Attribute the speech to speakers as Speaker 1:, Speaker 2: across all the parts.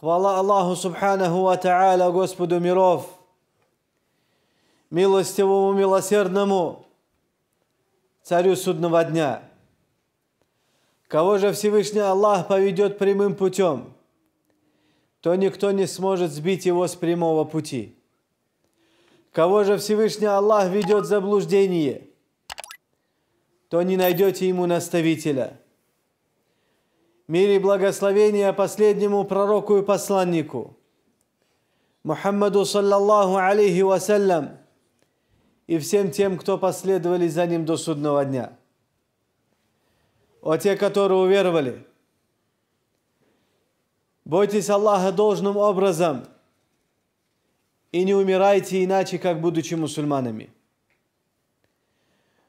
Speaker 1: Хвала Аллаху Субханаху Ва Та'аля, Господу миров, милостивому, милосердному, царю судного дня. Кого же Всевышний Аллах поведет прямым путем, то никто не сможет сбить его с прямого пути. Кого же Всевышний Аллах ведет в заблуждение, то не найдете ему наставителя – Мир и благословение последнему пророку и посланнику, Мухаммаду саллаллаху алейхи вассалям, и всем тем, кто последовали за ним до судного дня. О те, которые уверовали, бойтесь Аллаха должным образом и не умирайте иначе, как будучи мусульманами.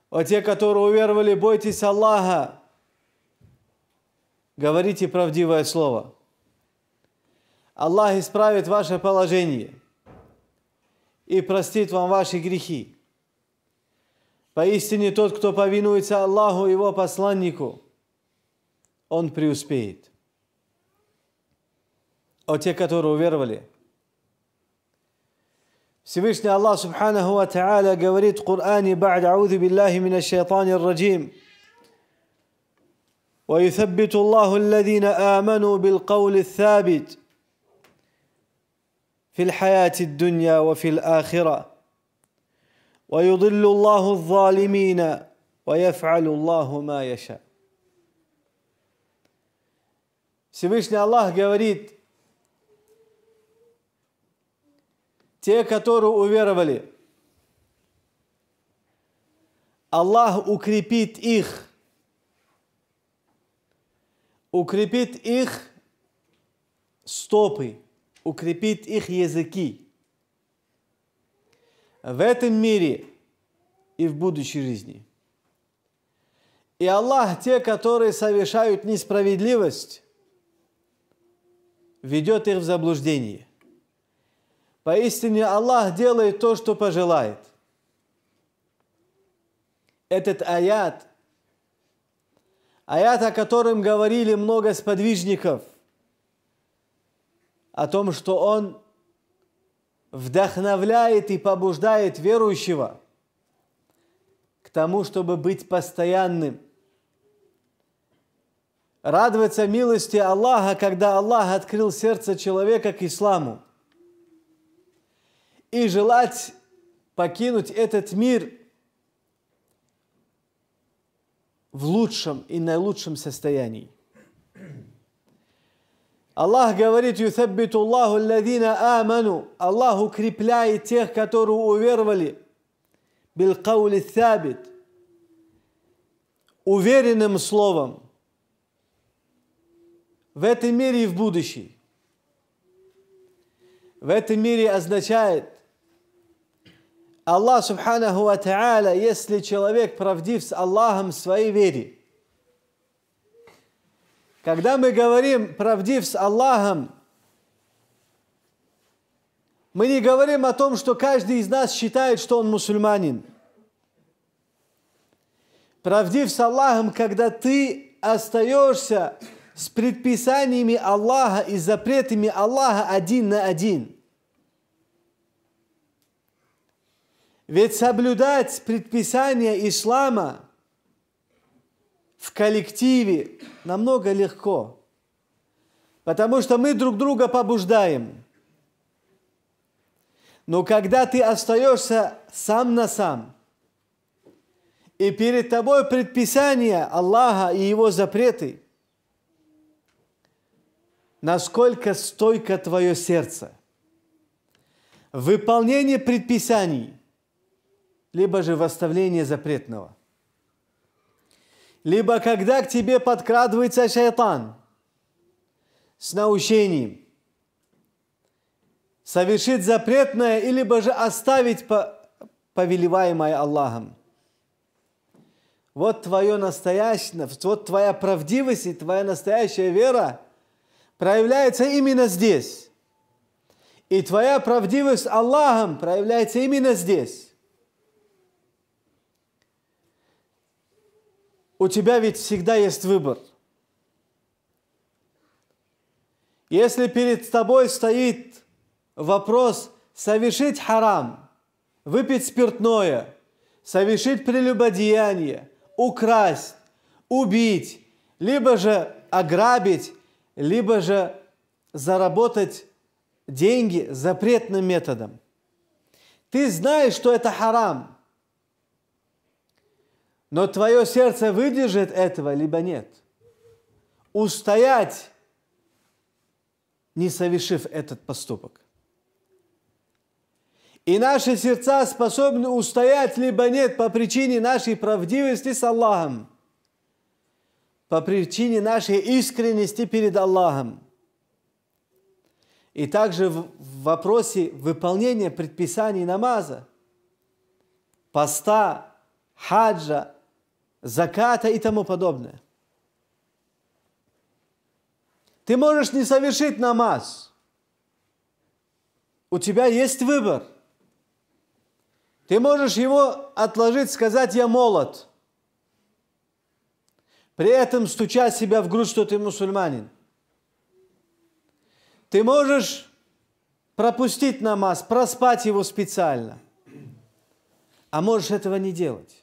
Speaker 1: О те, которые уверовали, бойтесь Аллаха, говорите правдивое слово. Аллах исправит ваше положение и простит вам ваши грехи. Поистине тот, кто повинуется Аллаху, его посланнику, он преуспеет. О те, которые уверовали. Всевышний Аллах Субханаху Ва Та'аля говорит в Коране «Ба'д ауду биллахи мина шайтани раджим» ويثبت الله الذين آمنوا بالقول الثابت في الحياة الدنيا وفي الآخرة ويضل الله الظالمين ويفعل الله ما يشاء Всевышний Аллах говорит, те, которые уверовали, Аллах укрепит их – укрепит их стопы, укрепит их языки в этом мире и в будущей жизни. И Аллах, те, которые совершают несправедливость, ведет их в заблуждение. Поистине Аллах делает то, что пожелает. Этот аят – Аят, о котором говорили много сподвижников, о том, что он вдохновляет и побуждает верующего к тому, чтобы быть постоянным. Радоваться милости Аллаха, когда Аллах открыл сердце человека к исламу. И желать покинуть этот мир – в лучшем и наилучшем состоянии. Аллах говорит, «Юсаббиту Аллаху алладина аману». Аллах укрепляет тех, которые уверовали. Билкаули сабит. Уверенным словом. В этом мире и в будущем. В этом мире означает – Аллах Субханаху Ва Та'аля, если человек правдив с Аллахом в своей вере. Когда мы говорим правдив с Аллахом, мы не говорим о том, что каждый из нас считает, что он мусульманин. Правдив с Аллахом, когда ты остаешься с предписаниями Аллаха и запретами Аллаха один на один – Ведь соблюдать предписания ислама в коллективе намного легко, потому что мы друг друга побуждаем. Но когда ты остаешься сам на сам, и перед тобой предписание Аллаха и его запреты, насколько стойко твое сердце – в выполнение предписаний – либо же в оставлении запретного. Либо когда к тебе подкрадывается шайтан с наущением совершить запретное, или же оставить повелеваемое Аллахом. Вот твое настоящее, вот твоя правдивость и твоя настоящая вера проявляется именно здесь. И твоя правдивость Аллахом проявляется именно здесь. у тебя ведь всегда есть выбор. Если перед тобой стоит вопрос совершить харам, выпить спиртное, совершить прелюбодеяние, украсть, убить, либо же ограбить, либо же заработать деньги запретным методом. Ты знаешь, что это харам – но твое сердце выдержит этого, либо нет. Устоять, не совершив этот поступок. И наши сердца способны устоять, либо нет, по причине нашей правдивости с Аллахом, по причине нашей искренности перед Аллахом. И также в вопросе выполнения предписаний намаза, поста, хаджа, заката и тому подобное. Ты можешь не совершить намаз. У тебя есть выбор. Ты можешь его отложить, сказать «я молод», при этом стуча себя в грудь, что ты мусульманин. Ты можешь пропустить намаз, проспать его специально, а можешь этого не делать.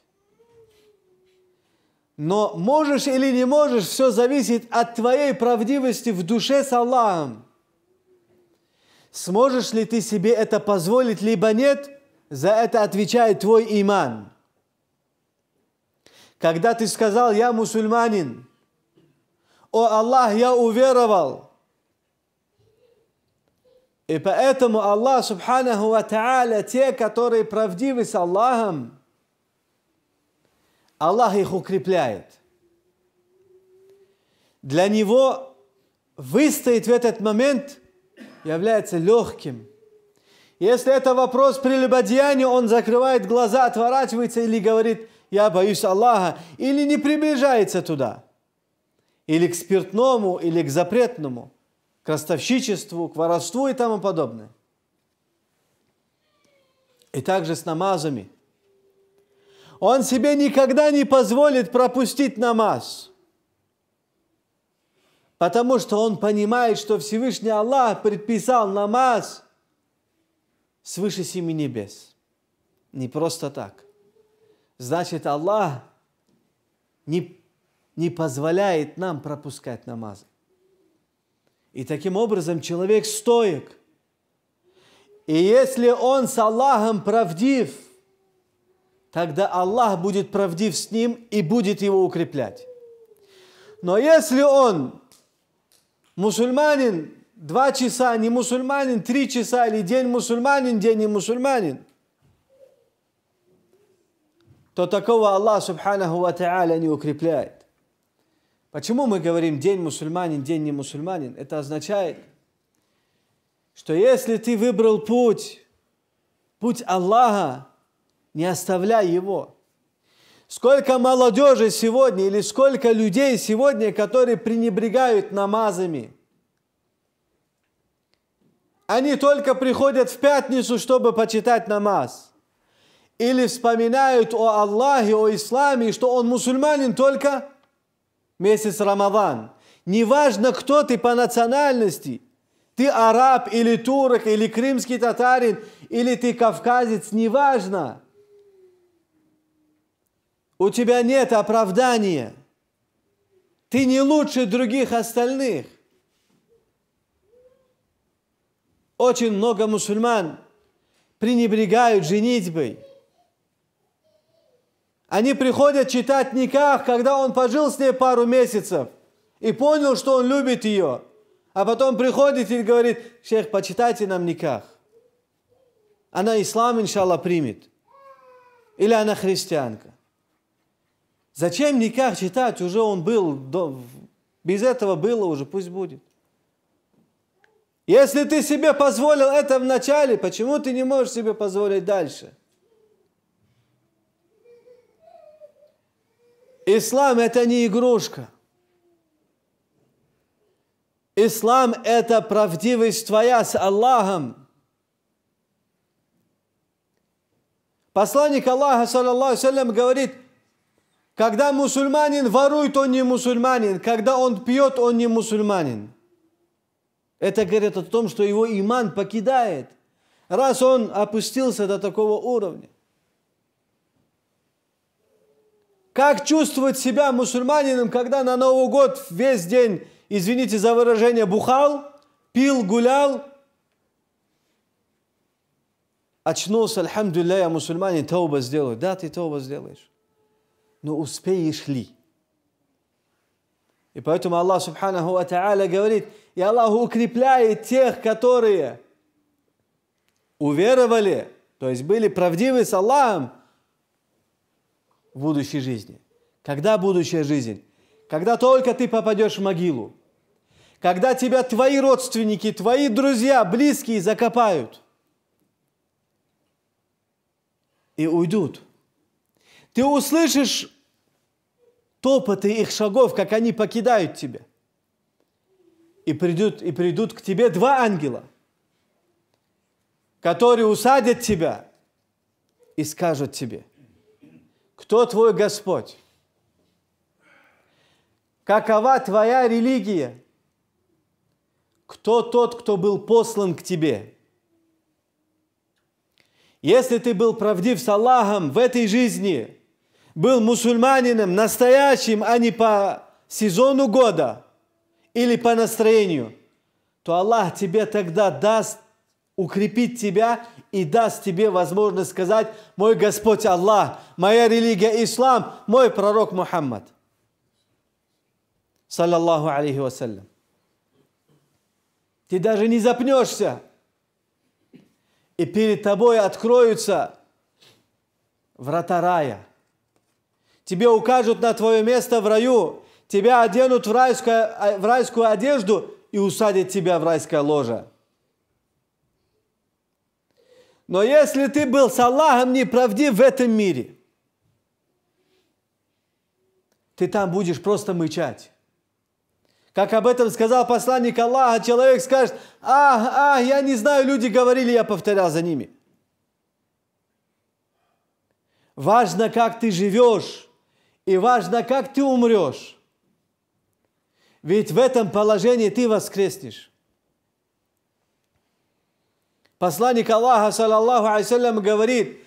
Speaker 1: Но можешь или не можешь, все зависит от твоей правдивости в душе с Аллахом. Сможешь ли ты себе это позволить, либо нет, за это отвечает твой иман. Когда ты сказал, я мусульманин, о Аллах, я уверовал. И поэтому Аллах, субханаху ва те, которые правдивы с Аллахом, Аллах их укрепляет. Для него выстоять в этот момент является легким. Если это вопрос прелюбодеяния, он закрывает глаза, отворачивается или говорит, я боюсь Аллаха, или не приближается туда, или к спиртному, или к запретному, к ростовщичеству, к воровству и тому подобное. И также с намазами – он себе никогда не позволит пропустить намаз. Потому что он понимает, что Всевышний Аллах предписал намаз свыше семи небес. Не просто так. Значит, Аллах не, не позволяет нам пропускать намаз. И таким образом человек стоек. И если он с Аллахом правдив – тогда Аллах будет правдив с ним и будет его укреплять. Но если он мусульманин, два часа не мусульманин, три часа или день мусульманин, день не мусульманин, то такого Аллах, субханаху ва та'аля, не укрепляет. Почему мы говорим день мусульманин, день не мусульманин? Это означает, что если ты выбрал путь, путь Аллаха, не оставляй его. Сколько молодежи сегодня или сколько людей сегодня, которые пренебрегают намазами. Они только приходят в пятницу, чтобы почитать намаз. Или вспоминают о Аллахе, о исламе, что он мусульманин только месяц Рамадан. Неважно, кто ты по национальности. Ты араб или турок, или крымский татарин, или ты кавказец, неважно. У тебя нет оправдания. Ты не лучше других остальных. Очень много мусульман пренебрегают женитьбой. Они приходят читать никах, когда он пожил с ней пару месяцев и понял, что он любит ее. А потом приходит и говорит, шейх, почитайте нам никах. Она ислам, иншалла, примет. Или она христианка. Зачем никак читать? Уже он был, без этого было уже, пусть будет. Если ты себе позволил это в начале, почему ты не можешь себе позволить дальше? Ислам – это не игрушка. Ислам – это правдивость твоя с Аллахом. Посланник Аллаха, саллаллаху алейкум, говорит – когда мусульманин ворует, он не мусульманин. Когда он пьет, он не мусульманин. Это говорит о том, что его иман покидает, раз он опустился до такого уровня. Как чувствовать себя мусульманином, когда на Новый год весь день, извините за выражение, бухал, пил, гулял, очнулся, альхамдулилля, я мусульманин, тауба сделаю. Да, ты тауба сделаешь но успеешь ли? И поэтому Аллах Субханаху Ва говорит, и Аллах укрепляет тех, которые уверовали, то есть были правдивы с Аллахом в будущей жизни. Когда будущая жизнь? Когда только ты попадешь в могилу. Когда тебя твои родственники, твои друзья, близкие закопают и уйдут – ты услышишь топоты их шагов, как они покидают тебя. И придут, и придут к тебе два ангела, которые усадят тебя и скажут тебе, кто твой Господь? Какова твоя религия? Кто тот, кто был послан к тебе? Если ты был правдив с Аллахом в этой жизни – был мусульманином настоящим, а не по сезону года или по настроению, то Аллах тебе тогда даст укрепить тебя и даст тебе возможность сказать, мой Господь Аллах, моя религия Ислам, мой пророк Мухаммад. Саллаллаху алейхи вассалям. Ты даже не запнешься. И перед тобой откроются врата рая – тебе укажут на твое место в раю, тебя оденут в, райскую а, в райскую одежду и усадят тебя в райское ложе. Но если ты был с Аллахом неправдив в этом мире, ты там будешь просто мычать. Как об этом сказал посланник Аллаха, человек скажет, а, а, я не знаю, люди говорили, я повторял за ними. Важно, как ты живешь. И важно, как ты умрешь. Ведь в этом положении ты воскреснешь. Посланник Аллаха, саллаллаху алейсалям, говорит,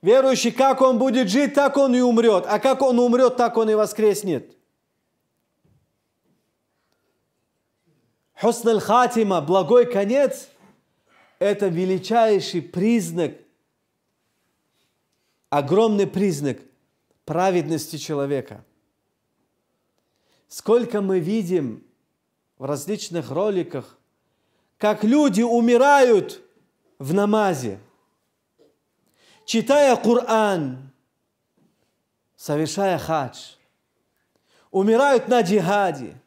Speaker 1: верующий, как он будет жить, так он и умрет. А как он умрет, так он и воскреснет. Хусналь хатима, благой конец, это величайший признак, огромный признак праведности человека. Сколько мы видим в различных роликах, как люди умирают в намазе, читая Коран, совершая хадж, умирают на джихаде,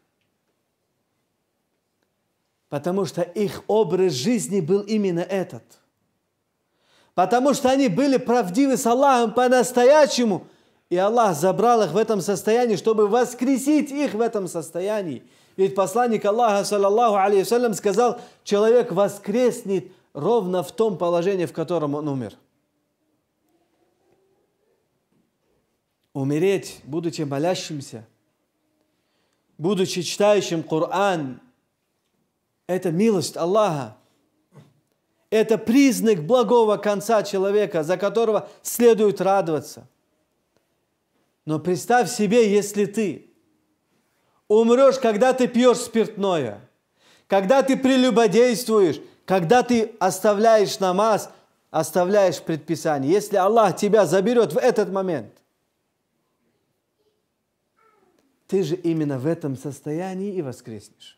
Speaker 1: потому что их образ жизни был именно этот – потому что они были правдивы с Аллахом по-настоящему, и Аллах забрал их в этом состоянии, чтобы воскресить их в этом состоянии. Ведь посланник Аллаха, саллаллаху алейхи сказал, человек воскреснет ровно в том положении, в котором он умер. Умереть, будучи молящимся, будучи читающим Коран, это милость Аллаха. Это признак благого конца человека, за которого следует радоваться. Но представь себе, если ты умрешь, когда ты пьешь спиртное, когда ты прелюбодействуешь, когда ты оставляешь намаз, оставляешь предписание. Если Аллах тебя заберет в этот момент, ты же именно в этом состоянии и воскреснешь.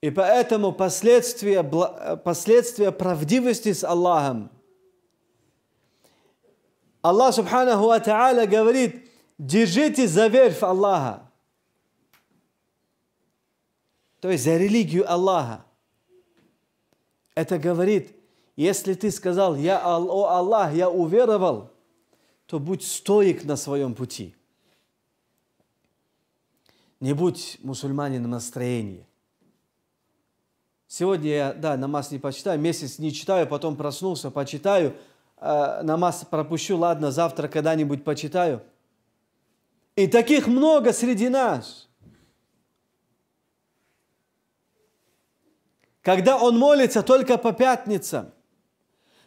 Speaker 1: И поэтому последствия, э, последствия правдивости с Аллахом – Аллах Субханаху Ва Та'аля говорит, держите за в Аллаха. То есть за религию Аллаха. Это говорит, если ты сказал, я, о Аллах, я уверовал, то будь стоик на своем пути. Не будь мусульманином настроении. Сегодня я, да, намаз не почитаю, месяц не читаю, потом проснулся, почитаю – э, намаз пропущу, ладно, завтра когда-нибудь почитаю. И таких много среди нас. Когда он молится только по пятницам,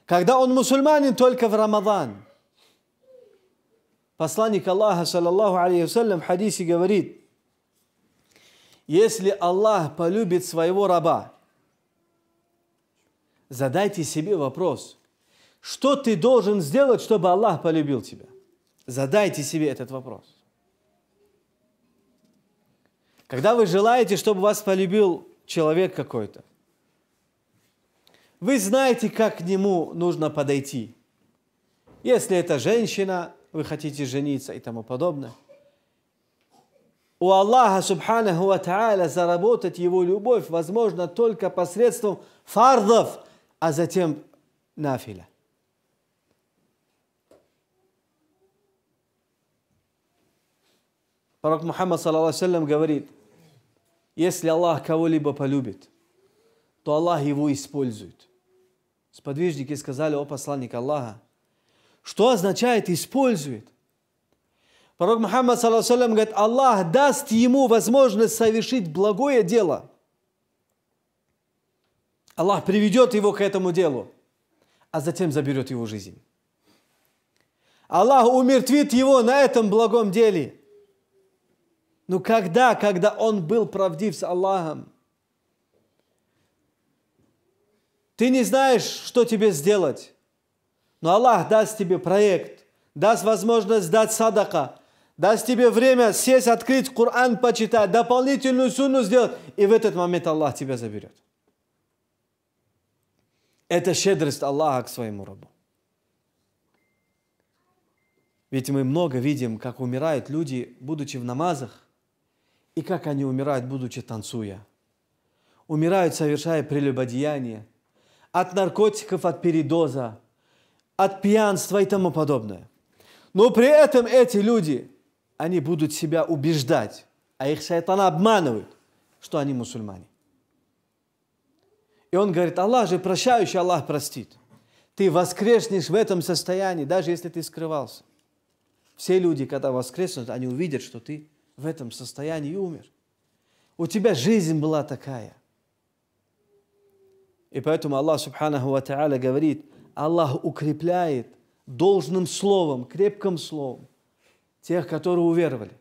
Speaker 1: когда он мусульманин только в Рамадан. Посланник Аллаха, саллаллаху алейхи в хадисе говорит, если Аллах полюбит своего раба, задайте себе вопрос – что ты должен сделать, чтобы Аллах полюбил тебя? Задайте себе этот вопрос. Когда вы желаете, чтобы вас полюбил человек какой-то, вы знаете, как к нему нужно подойти. Если это женщина, вы хотите жениться и тому подобное. У Аллаха, субханаху ва та'аля, заработать его любовь возможно только посредством фардов, а затем нафиля. Пророк Мухаммад, саллаху говорит, если Аллах кого-либо полюбит, то Аллах его использует. Сподвижники сказали, о посланник Аллаха, что означает использует? Пророк Мухаммад, саллаху говорит, Аллах даст ему возможность совершить благое дело. Аллах приведет его к этому делу, а затем заберет его жизнь. Аллах умертвит его на этом благом деле – но ну когда, когда он был правдив с Аллахом, ты не знаешь, что тебе сделать. Но Аллах даст тебе проект, даст возможность дать садака, даст тебе время сесть, открыть Коран, почитать, дополнительную сунну сделать, и в этот момент Аллах тебя заберет. Это щедрость Аллаха к своему рабу. Ведь мы много видим, как умирают люди, будучи в намазах, и как они умирают, будучи танцуя. Умирают, совершая прелюбодеяние. От наркотиков, от передоза, от пьянства и тому подобное. Но при этом эти люди, они будут себя убеждать, а их шайтана обманывают, что они мусульмане. И он говорит, Аллах же прощающий, Аллах простит. Ты воскреснешь в этом состоянии, даже если ты скрывался. Все люди, когда воскреснут, они увидят, что ты в этом состоянии и умер. У тебя жизнь была такая. И поэтому Аллах Субханаху Ва Та'аля говорит, Аллах укрепляет должным словом, крепким словом тех, которые уверовали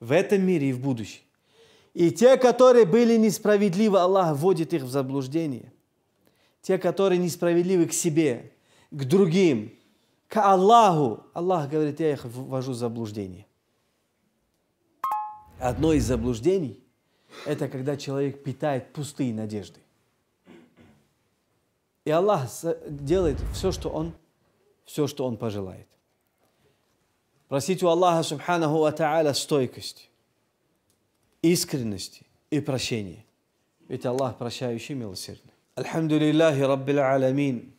Speaker 1: в этом мире и в будущем. И те, которые были несправедливы, Аллах вводит их в заблуждение. Те, которые несправедливы к себе, к другим, к Аллаху, Аллах говорит, я их ввожу в заблуждение. Одно из заблуждений – это когда человек питает пустые надежды. И Аллах делает все, что Он, все, что он пожелает. Просите у Аллаха, субханаху ва та'аля, стойкости, искренности и прощения. Ведь Аллах прощающий милосердный. الحمد لله رب العالمين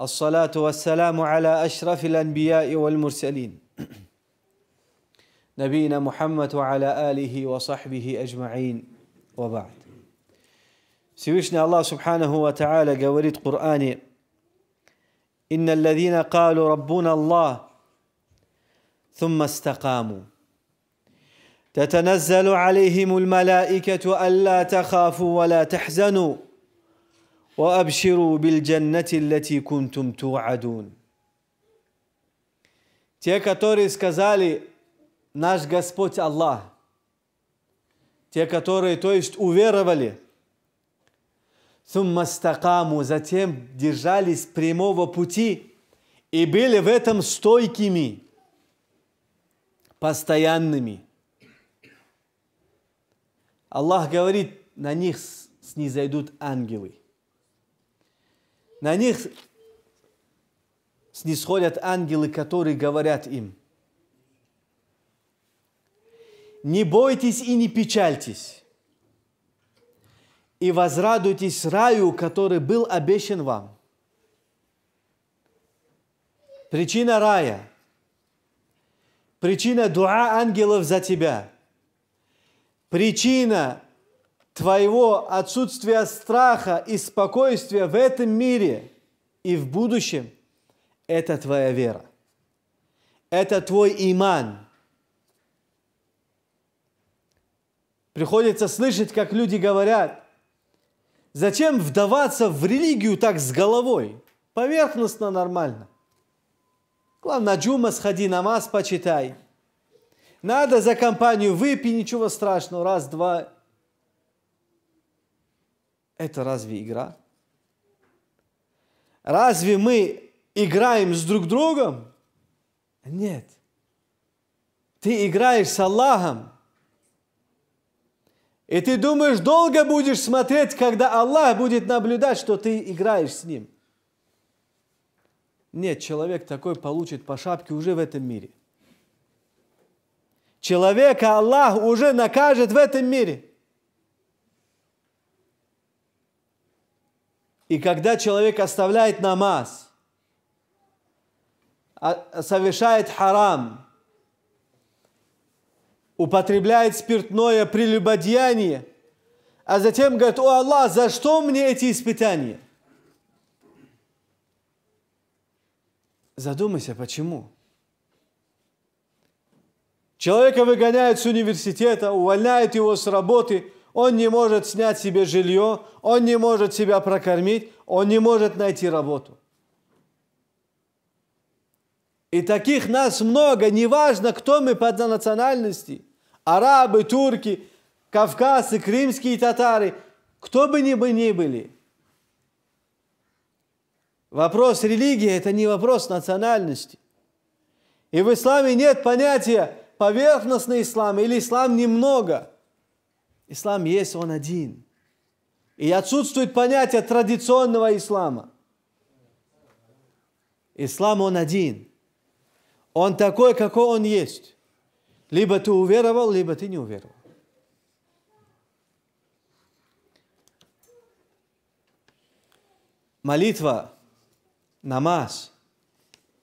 Speaker 1: الصلاة والسلام على أشرف الأنبياء мурсалин نبينا محمد وعلى آله وصحبه أجمعين وبعد سويشنا الله سبحانه وتعالى قوريد قرآني إن الذين قالوا ربنا الله ثم استقاموا تتنزل عليهم الملائكة ألا تخافوا ولا تحزنوا وأبشروا بالجنة التي كنتم توعدون Те, которые сказали наш Господь Аллах, те, которые, то есть, уверовали, суммастакаму, затем держались прямого пути и были в этом стойкими, постоянными. Аллах говорит, на них снизойдут ангелы. На них снисходят ангелы, которые говорят им – не бойтесь и не печальтесь, и возрадуйтесь раю, который был обещан вам. Причина рая, причина дуа ангелов за тебя, причина твоего отсутствия страха и спокойствия в этом мире и в будущем – это твоя вера. Это твой иман – Приходится слышать, как люди говорят, зачем вдаваться в религию так с головой? Поверхностно нормально. Главное, джума сходи, намаз почитай. Надо за компанию выпить, ничего страшного, раз, два. Это разве игра? Разве мы играем с друг другом? Нет. Ты играешь с Аллахом. И ты думаешь, долго будешь смотреть, когда Аллах будет наблюдать, что ты играешь с ним. Нет, человек такой получит по шапке уже в этом мире. Человека Аллах уже накажет в этом мире. И когда человек оставляет намаз, а, совершает харам – употребляет спиртное прелюбодеяние, а затем говорит, о Аллах, за что мне эти испытания? Задумайся, почему? Человека выгоняют с университета, увольняют его с работы, он не может снять себе жилье, он не может себя прокормить, он не может найти работу. И таких нас много, неважно, кто мы по национальности – арабы, турки, кавказы, крымские татары, кто бы ни бы ни были. Вопрос религии – это не вопрос национальности. И в исламе нет понятия поверхностный ислам или ислам немного. Ислам есть, он один. И отсутствует понятие традиционного ислама. Ислам, он один. Он такой, какой он есть. Либо ты уверовал, либо ты не уверовал. Молитва, намаз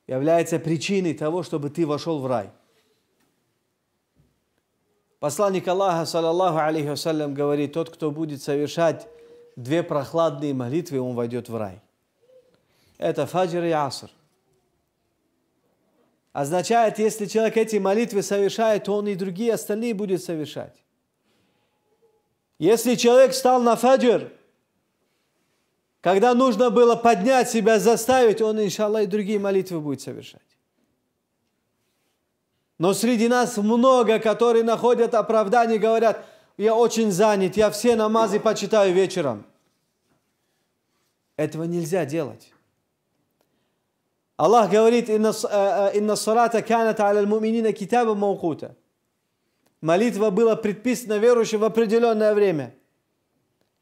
Speaker 1: является причиной того, чтобы ты вошел в рай. Посланник Аллаха, саллаллаху алейхи вассалям, говорит, тот, кто будет совершать две прохладные молитвы, он войдет в рай. Это фаджр и аср – означает, если человек эти молитвы совершает, то он и другие остальные будет совершать. Если человек встал на фаджр, когда нужно было поднять себя, заставить, он, иншаллах, и другие молитвы будет совершать. Но среди нас много, которые находят оправдание, говорят, я очень занят, я все намазы почитаю вечером. Этого нельзя делать. Аллах говорит, «Инна э, э, салата канат аля муминина китаба маукута». Молитва была предписана верующим в определенное время.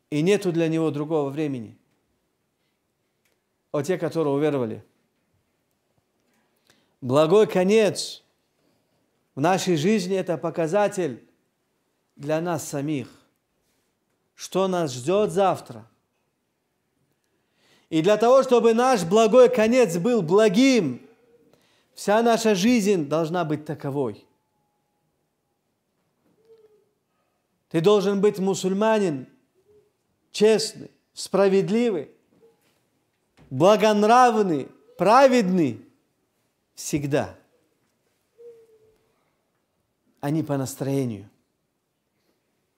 Speaker 1: И нету для него другого времени. О те, которые уверовали. Благой конец в нашей жизни – это показатель для нас самих, что нас ждет завтра – и для того, чтобы наш благой конец был благим, вся наша жизнь должна быть таковой. Ты должен быть мусульманин, честный, справедливый, благонравный, праведный всегда, а не по настроению.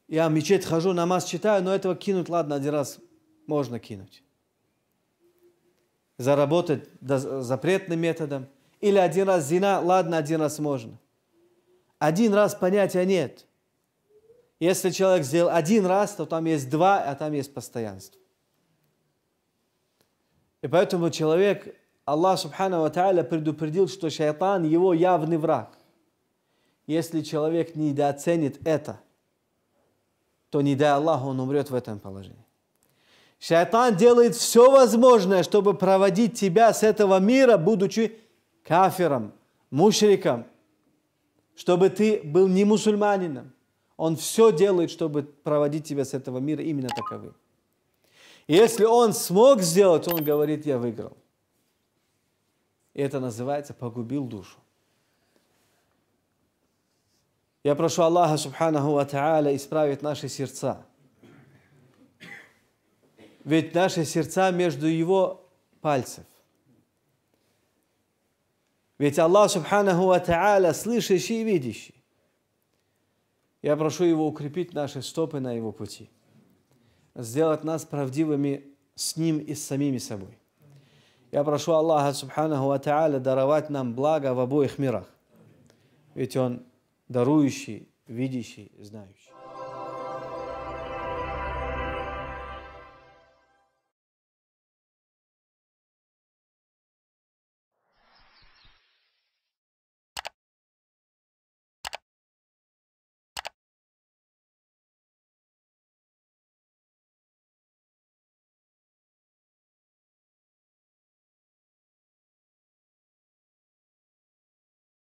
Speaker 1: Я в мечеть хожу, намаз читаю, но этого кинуть, ладно, один раз можно кинуть заработать запретным методом. Или один раз зина, ладно, один раз можно. Один раз понятия нет. Если человек сделал один раз, то там есть два, а там есть постоянство. И поэтому человек, Аллах Субхану Ва предупредил, что шайтан его явный враг. Если человек недооценит это, то не дай Аллах, он умрет в этом положении. Шайтан делает все возможное, чтобы проводить тебя с этого мира, будучи кафиром, мушриком, чтобы ты был не мусульманином. Он все делает, чтобы проводить тебя с этого мира именно таковы. И если он смог сделать, он говорит, я выиграл. И это называется погубил душу. Я прошу Аллаха, субханаху ва исправить наши сердца – ведь наши сердца между Его пальцев. Ведь Аллах, Субханаху Ва Та'аля, слышащий и видящий. Я прошу Его укрепить наши стопы на Его пути. Сделать нас правдивыми с Ним и с самими собой. Я прошу Аллаха, Субханаху Ва Та'аля, даровать нам благо в обоих мирах. Ведь Он дарующий, видящий, знающий.